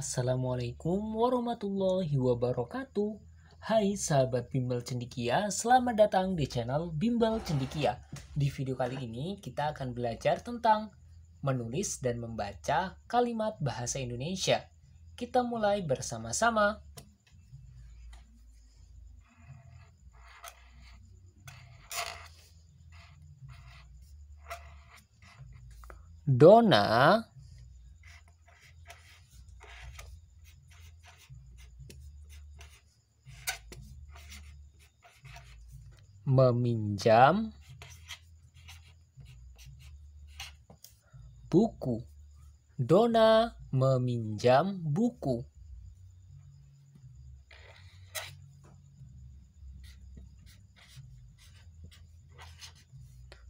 Assalamualaikum warahmatullahi wabarakatuh Hai sahabat Bimbel Cendikia, selamat datang di channel Bimbel Cendikia Di video kali ini kita akan belajar tentang menulis dan membaca kalimat bahasa Indonesia Kita mulai bersama-sama Dona meminjam buku. Dona meminjam buku.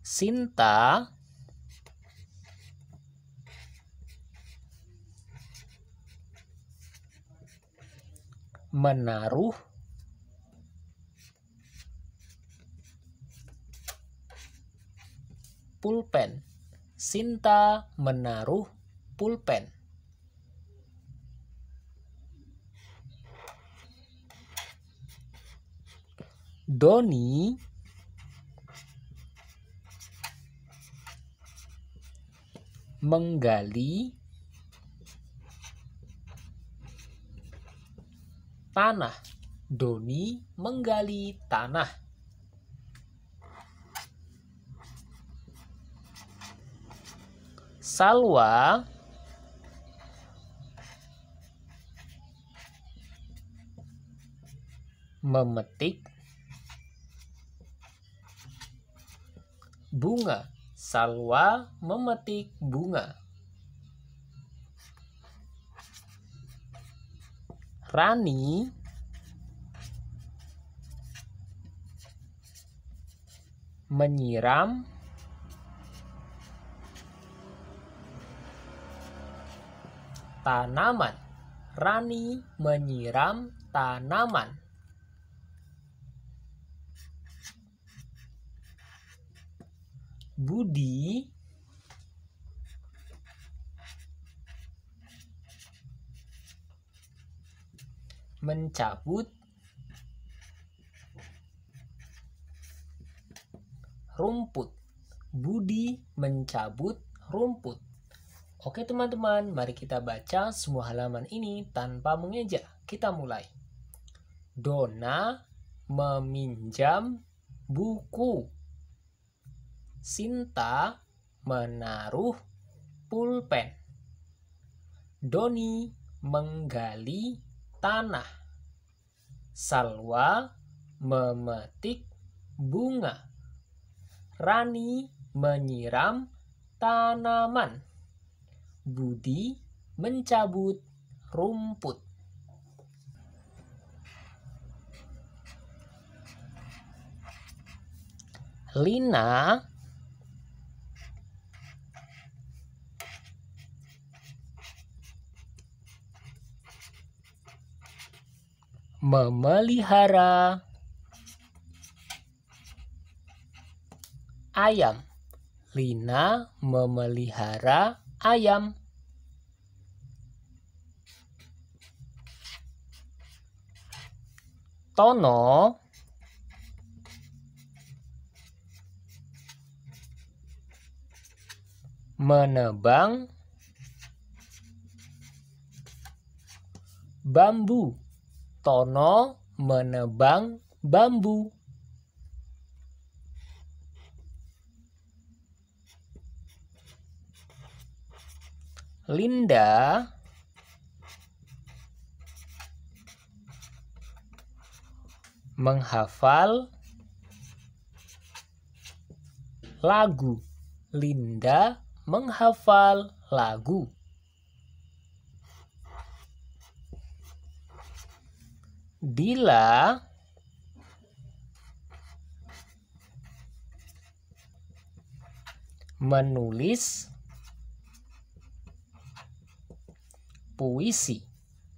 Sinta menaruh pulpen. Sinta menaruh pulpen. Doni menggali tanah. Doni menggali tanah. salwa memetik bunga. Salwa memetik bunga. Rani menyiram tanaman. Rani menyiram tanaman. Budi mencabut rumput. Budi mencabut rumput. Oke teman-teman, mari kita baca semua halaman ini tanpa mengeja. Kita mulai. Dona meminjam buku. Sinta menaruh pulpen. Doni menggali tanah. Salwa memetik bunga. Rani menyiram tanaman. Budi mencabut rumput. Lina memelihara ayam. Lina memelihara ayam Tono menebang bambu Tono menebang bambu Linda menghafal lagu. Linda menghafal lagu. Dila menulis puisi.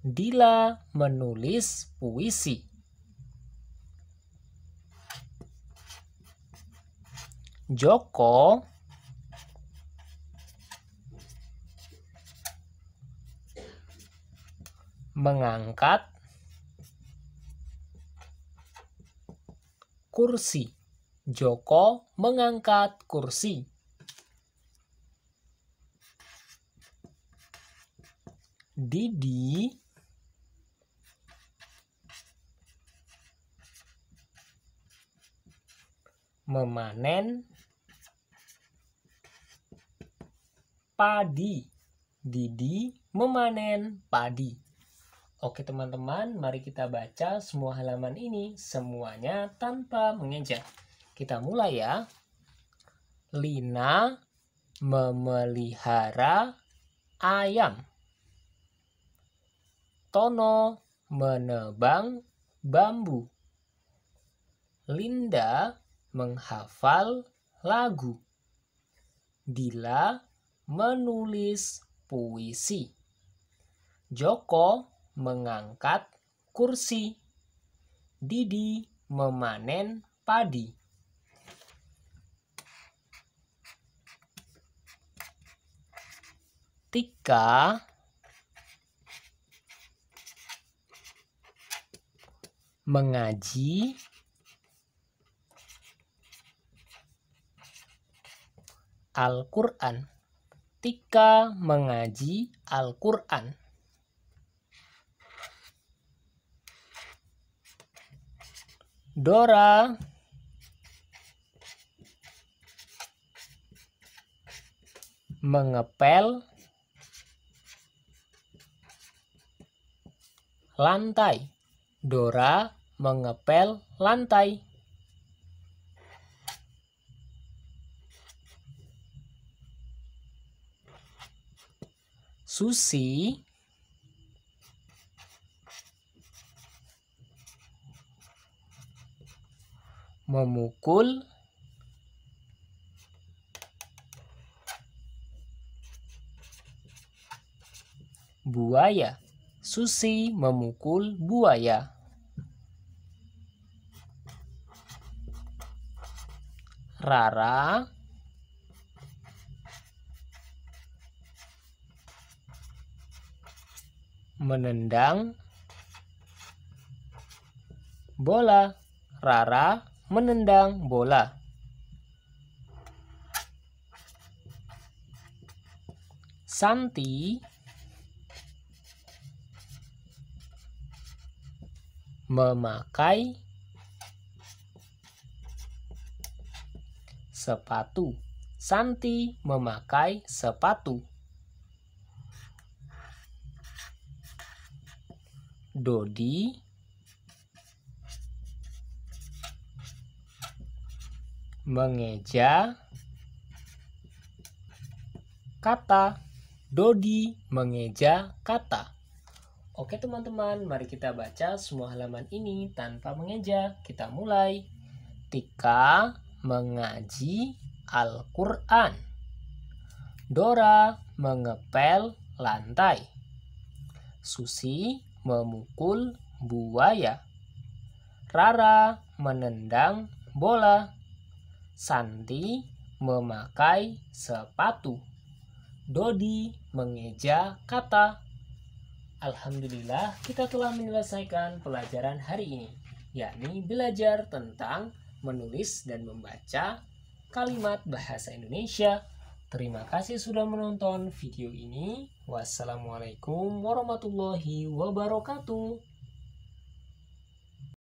Dila menulis puisi. Joko mengangkat kursi. Joko mengangkat kursi. Didi memanen padi. Didi memanen padi. Oke teman-teman, mari kita baca semua halaman ini semuanya tanpa mengeja. Kita mulai ya. Lina memelihara ayam. Tono menebang bambu. Linda menghafal lagu. Dila menulis puisi. Joko mengangkat kursi. Didi memanen padi. Tika mengaji Al-Quran. Tika mengaji Al-Quran. Dora mengepel lantai. Dora mengepel lantai. Susi memukul buaya. Susi memukul buaya. Rara menendang bola. Rara menendang bola. Santi memakai sepatu. Santi memakai sepatu. Dodi mengeja kata. Dodi mengeja kata. Oke teman-teman, mari kita baca semua halaman ini tanpa mengeja. Kita mulai. Tika mengaji Al-Quran. Dora mengepel lantai. Susi memukul buaya. Rara menendang bola. Santi memakai sepatu. Dodi mengeja kata. Alhamdulillah, kita telah menyelesaikan pelajaran hari ini, yakni belajar tentang menulis dan membaca kalimat bahasa Indonesia. Terima kasih sudah menonton video ini. Wassalamualaikum warahmatullahi wabarakatuh.